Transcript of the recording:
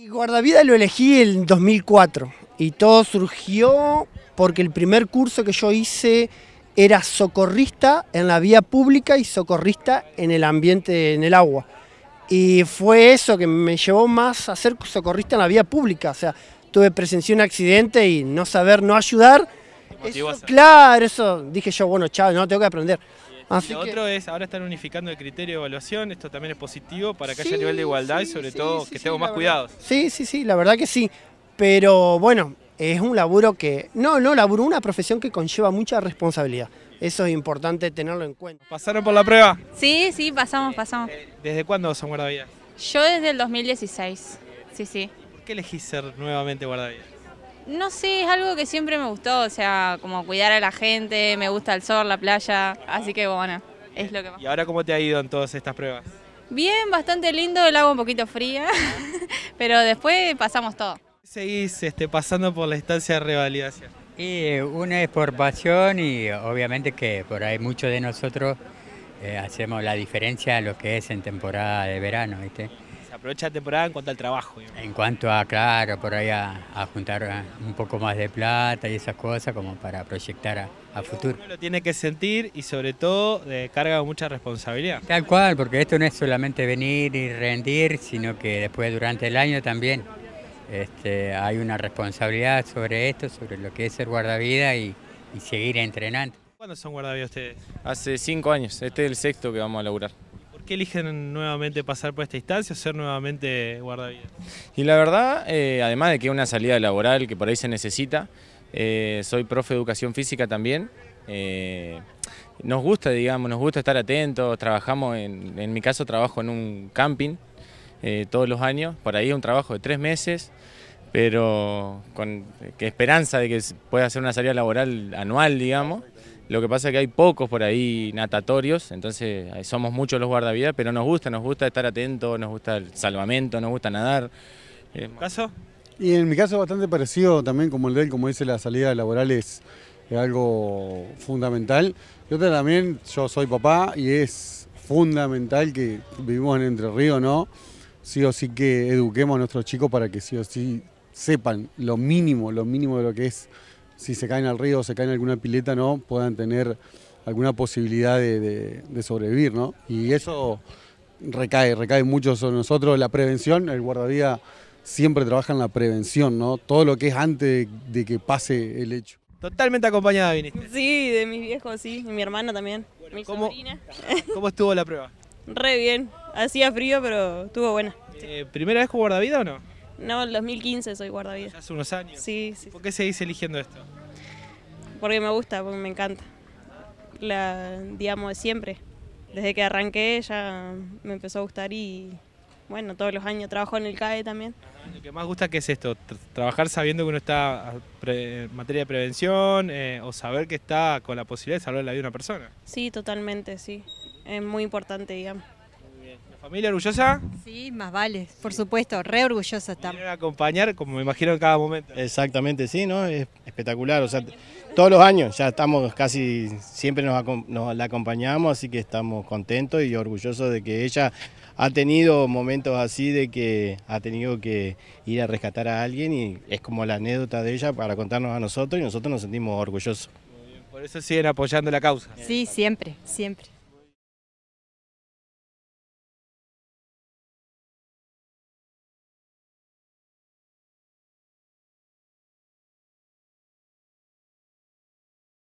Y guardavida lo elegí en 2004 y todo surgió porque el primer curso que yo hice era socorrista en la vía pública y socorrista en el ambiente, en el agua. Y fue eso que me llevó más a ser socorrista en la vía pública. O sea, tuve presencia un accidente y no saber no ayudar Claro, eso dije yo, bueno, chao, no tengo que aprender. Este, lo otro es, ahora están unificando el criterio de evaluación, esto también es positivo para que haya nivel de igualdad y sobre todo que estemos más cuidados. Sí, sí, sí, la verdad que sí. Pero bueno, es un laburo que, no, no, laburo, una profesión que conlleva mucha responsabilidad. Eso es importante tenerlo en cuenta. ¿Pasaron por la prueba? Sí, sí, pasamos, pasamos. ¿Desde cuándo son guardavías? Yo desde el 2016, sí, sí. ¿Por qué elegís ser nuevamente guardavidas? No sé, es algo que siempre me gustó, o sea, como cuidar a la gente, me gusta el sol, la playa, así que bueno, es lo que más. ¿Y ahora cómo te ha ido en todas estas pruebas? Bien, bastante lindo, el agua un poquito fría, pero después pasamos todo. ¿Seguís este, pasando por la estancia de revalidación? Y una es por pasión y obviamente que por ahí muchos de nosotros eh, hacemos la diferencia a lo que es en temporada de verano, ¿viste? aprovecha la temporada en cuanto al trabajo. En cuanto a, claro, por ahí a, juntar un poco más de plata y esas cosas como para proyectar a, futuro. Uno lo tiene que sentir y sobre todo carga mucha responsabilidad. Tal cual, porque esto no es solamente venir y rendir, sino que después durante el año también este, hay una responsabilidad sobre esto, sobre lo que es ser guardavida y, y seguir entrenando. ¿Cuándo son guardavidas ustedes? Hace cinco años, este es el sexto que vamos a laburar qué eligen nuevamente pasar por esta instancia o ser nuevamente guardavidas? Y la verdad, eh, además de que es una salida laboral que por ahí se necesita, eh, soy profe de educación física también. Eh, nos gusta, digamos, nos gusta estar atentos, trabajamos, en, mi caso trabajo en un camping todos los años, por ahí es un trabajo de tres meses, pero con esperanza de que pueda hacer una salida laboral anual, digamos. Lo que pasa es que hay pocos por ahí natatorios, entonces eh, somos muchos los guardavidas, pero nos gusta, nos gusta estar atentos, nos gusta el salvamento, nos gusta nadar. Eh, ¿En tu caso? Y en mi caso bastante parecido también como el de él, como dice, la salida laboral es algo fundamental. Yo también, yo soy papá y es fundamental que vivimos en Entre Ríos, ¿no? Sí o sí que eduquemos a nuestros chicos para que sí o sí sepan lo mínimo, lo mínimo de lo que es si se caen al río o se caen en alguna pileta, ¿no? puedan tener alguna posibilidad de, sobrevivir, ¿no? Y eso recae, recae mucho sobre nosotros. La prevención, el guardavía siempre trabaja en la prevención, ¿no? Todo lo que es antes de, que pase el hecho. Totalmente acompañada viniste. Sí, de mis viejos, sí, mi hermana también. ¿cómo, estuvo la prueba? Re bien, hacía frío, pero estuvo buena. Eh, ¿Primera vez con guardavida o no? No, en 2015 soy guardavidas. Hace unos años. Sí, sí. ¿Por qué seguís eligiendo esto? Porque me gusta, porque me encanta. La, digamos, de siempre. Desde que arranqué ya me empezó a gustar y bueno, todos los años trabajo en el CAE también. Lo que más gusta que es esto, trabajar sabiendo que uno está ah, en materia de prevención eh, o saber que está con la posibilidad de salvar la vida de una persona. Sí, totalmente, sí. Es muy importante, digamos familia orgullosa? Sí, más vale, por supuesto, re orgullosa estamos. A acompañar, como me imagino, en cada momento. Exactamente, sí, ¿no? Es espectacular, o sea, todos los años ya estamos casi, siempre nos, la acompañamos, así que estamos contentos y orgullosos de que ella ha tenido momentos así de que ha tenido que ir a rescatar a alguien y es como la anécdota de ella para contarnos a nosotros y nosotros nos sentimos orgullosos. Por eso siguen apoyando la causa. Sí, siempre, siempre.